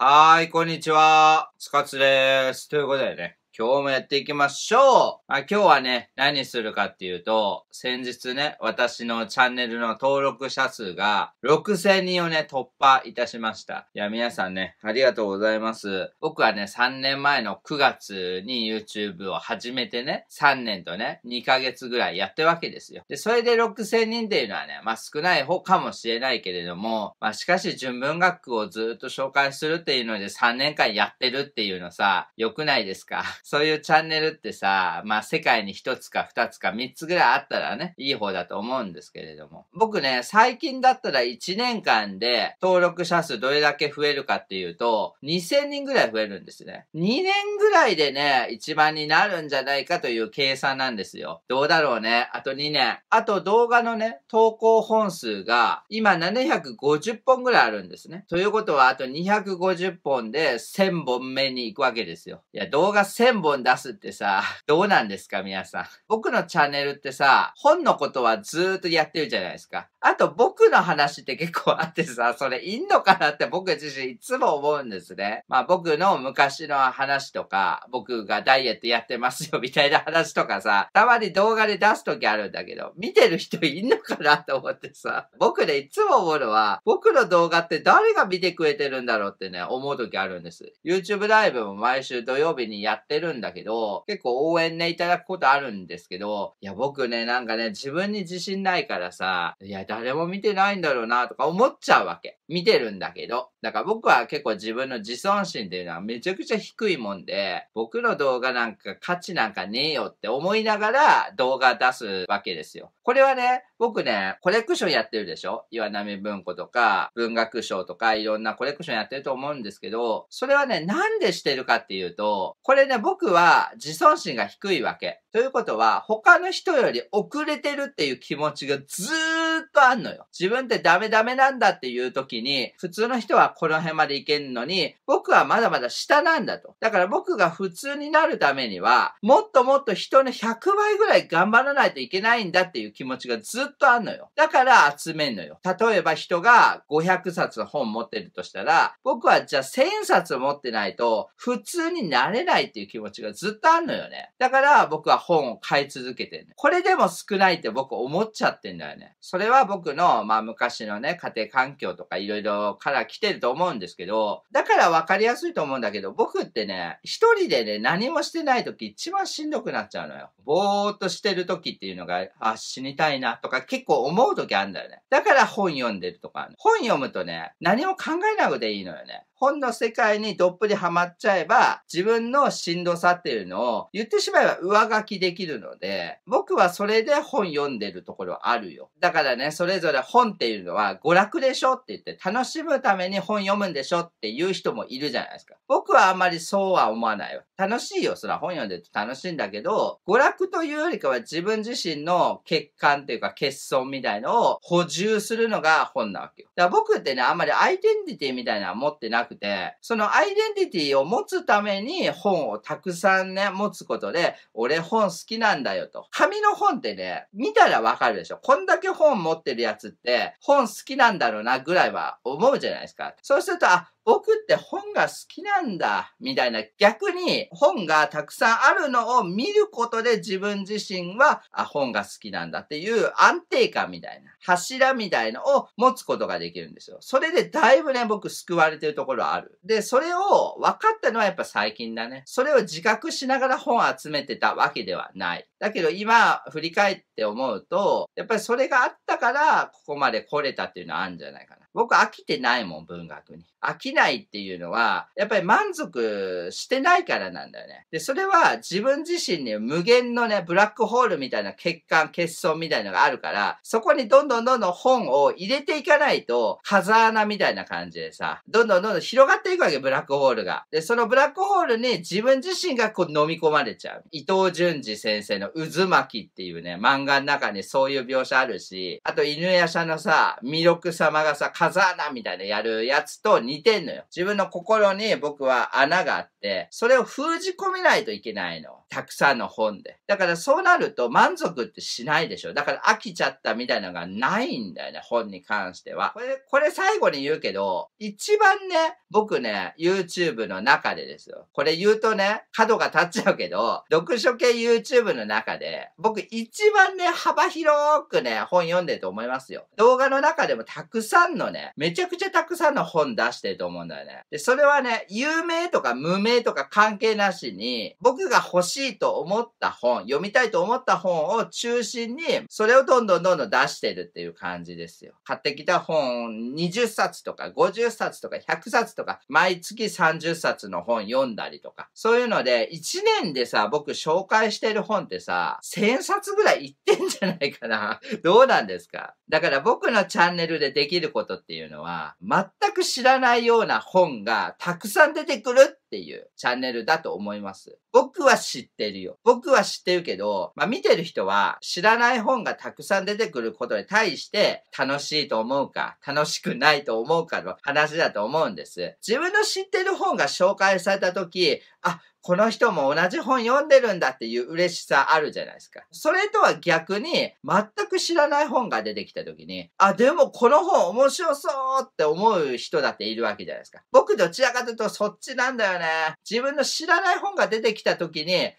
はーい、こんにちは。スカツでーす。ということでね、今日もやっていきましょうあ今日はね、何するかっていうと、先日ね、私のチャンネルの登録者数が6000人をね、突破いたしました。いや、皆さんね、ありがとうございます。僕はね、3年前の9月に YouTube を始めてね、3年とね、2ヶ月ぐらいやってるわけですよ。で、それで6000人っていうのはね、まあ少ない方かもしれないけれども、まあしかし純文学をずっと紹介するっていうので3年間やってるっていうのさ、良くないですかそういうチャンネルってさ、まあ世界に一つか二つか三つぐらいあったらね、いい方だと思うんですけれども。僕ね、最近だったら1年間で登録者数どれだけ増えるかっていうと、2000人ぐらい増えるんですね。2年ぐらいでね、1万になるんじゃないかという計算なんですよ。どうだろうね。あと2年。あと動画のね、投稿本数が今750本ぐらいあるんですね。ということはあと250本で1000本目に行くわけですよ。いや、動画1000 1000本出すってさ、どうなんですか皆さん。僕のチャンネルってさ、本のことはずーっとやってるじゃないですか。あと僕の話って結構あってさ、それいんのかなって僕自身いつも思うんですね。まあ僕の昔の話とか、僕がダイエットやってますよみたいな話とかさ、たまに動画で出す時あるんだけど、見てる人いんのかなと思ってさ、僕ね、いつも思うのは、僕の動画って誰が見てくれてるんだろうってね、思う時あるんです。YouTube ライブも毎週土曜日にやってれるんだけど、結構応援ね、いただくことあるんですけど、いや、僕ね、なんかね、自分に自信ないからさ、いや、誰も見てないんだろうな、とか思っちゃうわけ。見てるんだけど。だから僕は結構自分の自尊心っていうのはめちゃくちゃ低いもんで、僕の動画なんか価値なんかねえよって思いながら動画出すわけですよ。これはね、僕ね、コレクションやってるでしょ岩波文庫とか、文学賞とか、いろんなコレクションやってると思うんですけど、それはね、なんでしてるかっていうと、これね、僕は自尊心が低いわけ。ということは、他の人より遅れてるっていう気持ちがずーっとあんのよ。自分ってダメダメなんだっていう時に、普通の人はこの辺までいけんのに、僕はまだまだ下なんだと。だから僕が普通になるためには、もっともっと人の100倍ぐらい頑張らないといけないんだっていう気持ちがずっとあんのよ。だから集めんのよ。例えば人が500冊の本持ってるとしたら、僕はじゃあ1000冊持ってないと、普通になれないっていう気持ちがずっとあんのよね。だから僕は本を買い続けてる、ね。これでも少ないって僕思っちゃってんだよね。それれは僕の、まあ、昔のね、家庭環境とかいろいろから来てると思うんですけど、だから分かりやすいと思うんだけど、僕ってね、一人でね、何もしてない時一番しんどくなっちゃうのよ。ぼーっとしてる時っていうのが、あ、死にたいなとか結構思う時あるんだよね。だから本読んでるとか、本読むとね、何も考えなくていいのよね。本の世界にどっぷりハマっちゃえば、自分のしんどさっていうのを言ってしまえば上書きできるので、僕はそれで本読んでるところあるよ。だからね、それぞれ本っていうのは娯楽でしょって言って楽しむために本読むんでしょっていう人もいるじゃないですか。僕はあんまりそうは思わないよ。楽しいよ。そら本読んでると楽しいんだけど、娯楽というよりかは自分自身の欠陥っていうか欠損みたいのを補充するのが本なわけよ。だから僕ってね、あんまりアイデンティティみたいなのは持ってなくくて、そのアイデンティティを持つために本をたくさんね、持つことで、俺本好きなんだよと。紙の本ってね、見たらわかるでしょ。こんだけ本持ってるやつって、本好きなんだろうなぐらいは思うじゃないですか。そうすると、あ、僕って本が好きなんだ、みたいな。逆に本がたくさんあるのを見ることで自分自身はあ本が好きなんだっていう安定感みたいな、柱みたいのを持つことができるんですよ。それでだいぶね、僕救われてるところはある。で、それを分かったのはやっぱ最近だね。それを自覚しながら本を集めてたわけではない。だけど今振り返って思うと、やっぱりそれがあったからここまで来れたっていうのはあるんじゃないかな。僕飽きてないもん、文学に。飽きないっていうのは、やっぱり満足してないからなんだよね。で、それは自分自身に無限のね、ブラックホールみたいな欠陥、欠損みたいのがあるから、そこにどんどんどんどん本を入れていかないと、風穴みたいな感じでさ、どんどんどんどん広がっていくわけ、ブラックホールが。で、そのブラックホールに自分自身がこう飲み込まれちゃう。伊藤淳二先生の渦巻きっていうね、漫画の中にそういう描写あるし、あと犬屋社のさ、弥勒様がさ、風ザーだみたいなやるやつと似てんのよ。自分の心に僕は穴があって、それを封じ込めないといけないの。たくさんの本で。だからそうなると満足ってしないでしょ。だから飽きちゃったみたいなのがないんだよね、本に関しては。これ、これ最後に言うけど、一番ね、僕ね、YouTube の中でですよ。これ言うとね、角が立っちゃうけど、読書系 YouTube の中で、僕一番ね、幅広くね、本読んでると思いますよ。動画の中でもたくさんのね、ね、めちゃくちゃたくさんの本出してると思うんだよね。で、それはね、有名とか無名とか関係なしに、僕が欲しいと思った本、読みたいと思った本を中心に、それをどんどんどんどん出してるっていう感じですよ。買ってきた本20冊とか50冊とか100冊とか、毎月30冊の本読んだりとか、そういうので、1年でさ、僕紹介してる本ってさ、1000冊ぐらいいってんじゃないかな。どうなんですかだから僕のチャンネルでできることっていうのは、全く知らないような本がたくさん出てくるっていうチャンネルだと思います。僕は知ってるよ。僕は知ってるけど、まあ、見てる人は知らない本がたくさん出てくることに対して楽しいと思うか、楽しくないと思うかの話だと思うんです。自分の知ってる本が紹介された時、あ、この人も同じ本読んでるんだっていう嬉しさあるじゃないですか。それとは逆に、全く知らない本が出てきた時に、あ、でもこの本面白そうって思う人だっているわけじゃないですか。僕どちらかというとそっちなんだよね。自分の知らない本が出てきた時に、え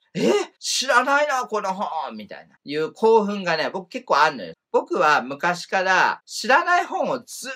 知らないな、この本みたいな。いう興奮がね、僕結構あるのよ。僕は昔から知らない本をず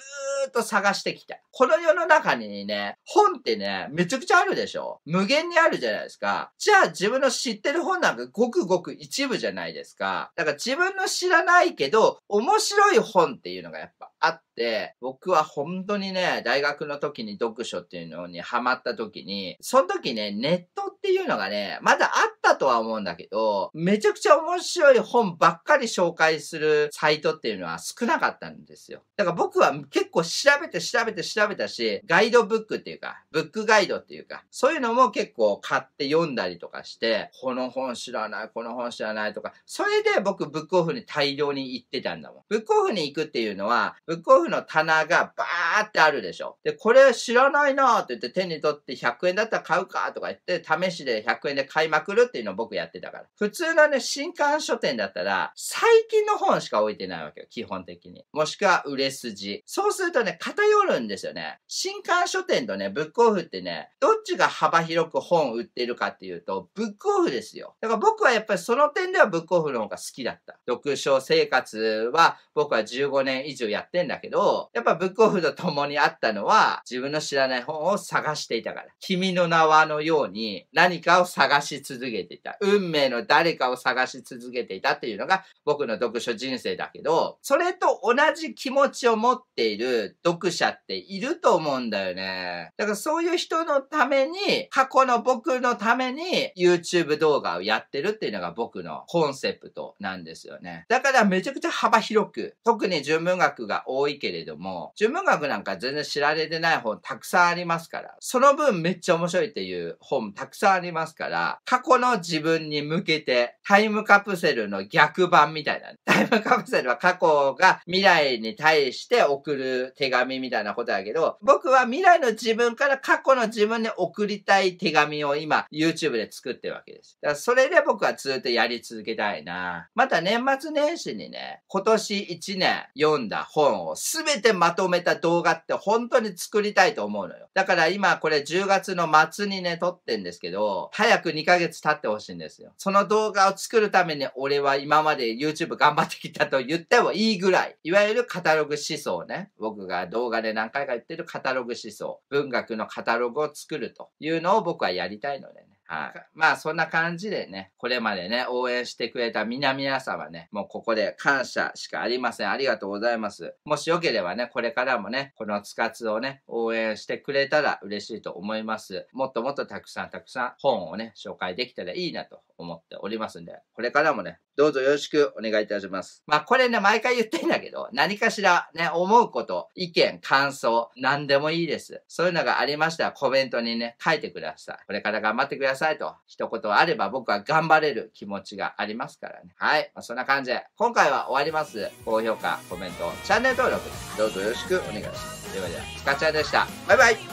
ーっと探してきた。この世の中にね、本ってね、めちゃくちゃあるでしょ無限にあるじゃないですか。じゃあ自分の知ってる本なんかごくごく一部じゃないですか。だから自分の知らないけど、面白い本っていうのがやっぱあって、僕は本当にね、大学の時に読書っていうのにハマった時に、その時ね、ネットっていうのがね、まだあったとは思うんだけど、めちゃくちゃ面白い本ばっかり紹介するサイトっていうのは少なかったんですよ。だから僕は結構調べて調べて調べたし、ガイドブックっていうか、ブックガイドっていうか、そういうのも結構買って読んだりとかして、この本知らない、この本知らないとか、それで僕ブックオフに大量に行ってたんだもん。ブックオフに行くっていうのは、ブックオフの棚がバーってあるでしょ。で、これ知らないなーって言って手に取って100円だったら買うかとか言って試しで100円で買いまくるっていうのを僕やってたから。普通のね、新刊書店だったら最近の本しか置いてないわけよ、基本的に。もしくは売れ筋。そうするとね、偏るんですよね。新刊書店とね、ブックオフってね、どっちが幅広く本売ってるかっていうと、ブックオフですよ。だから僕はやっぱりその点ではブックオフの方が好きだった。読書生活は僕は15年以上やってんだけど、やっぱブックオフと共にあったのは、自分の知らない本を探していたから。君の名はのように何かを探し続けていた。運命の誰かを探し続けていたっていうのが僕の読書人生だけど、それと同じ気持ちを持っている読者っていると思うんだよね。だからそういう人のために、過去の僕のために YouTube 動画をやってるっていうのが僕のコンセプトなんですよね。だからめちゃくちゃ幅広く、特に純文学が多いけれども、純文学なんか全然知られてない本たくさんありますから、その分めっちゃ面白いっていう本たくさんありますから、過去の自分に向けてタイムカプセルの逆版みたいな、タイムカプセルは過去が未来に対して送る手紙みたいなことだけど、僕は未来の自分から過去の自分に送りたい手紙を今 YouTube で作ってるわけです。だからそれで僕はずっとやり続けたいな。また年末年始にね、今年1年読んだ本論をすべてまとめた動画って本当に作りたいと思うのよ。だから今これ10月の末にね、撮ってんですけど、早く2ヶ月経ってほしいんですよ。その動画を作るために俺は今まで YouTube 頑張ってきたと言ってもいいぐらい。いわゆるカタログ思想ね。僕が動画で何回か言ってるカタログ思想。文学のカタログを作るというのを僕はやりたいのでね。はい。まあそんな感じでね、これまでね、応援してくれた皆々様ね、もうここで感謝しかありません。ありがとうございます。もしよければね、これからもね、このつかつをね、応援してくれたら嬉しいと思います。もっともっとたくさんたくさん本をね、紹介できたらいいなと思っておりますんで、これからもね、どうぞよろしくお願いいたします。まあこれね、毎回言ってんだけど、何かしらね、思うこと、意見、感想、何でもいいです。そういうのがありましたらコメントにね、書いてください。これから頑張ってくださいと、一言あれば僕は頑張れる気持ちがありますからね。はい。まあ、そんな感じで、今回は終わります。高評価、コメント、チャンネル登録、どうぞよろしくお願いします。ではでは、ちかちゃんでした。バイバイ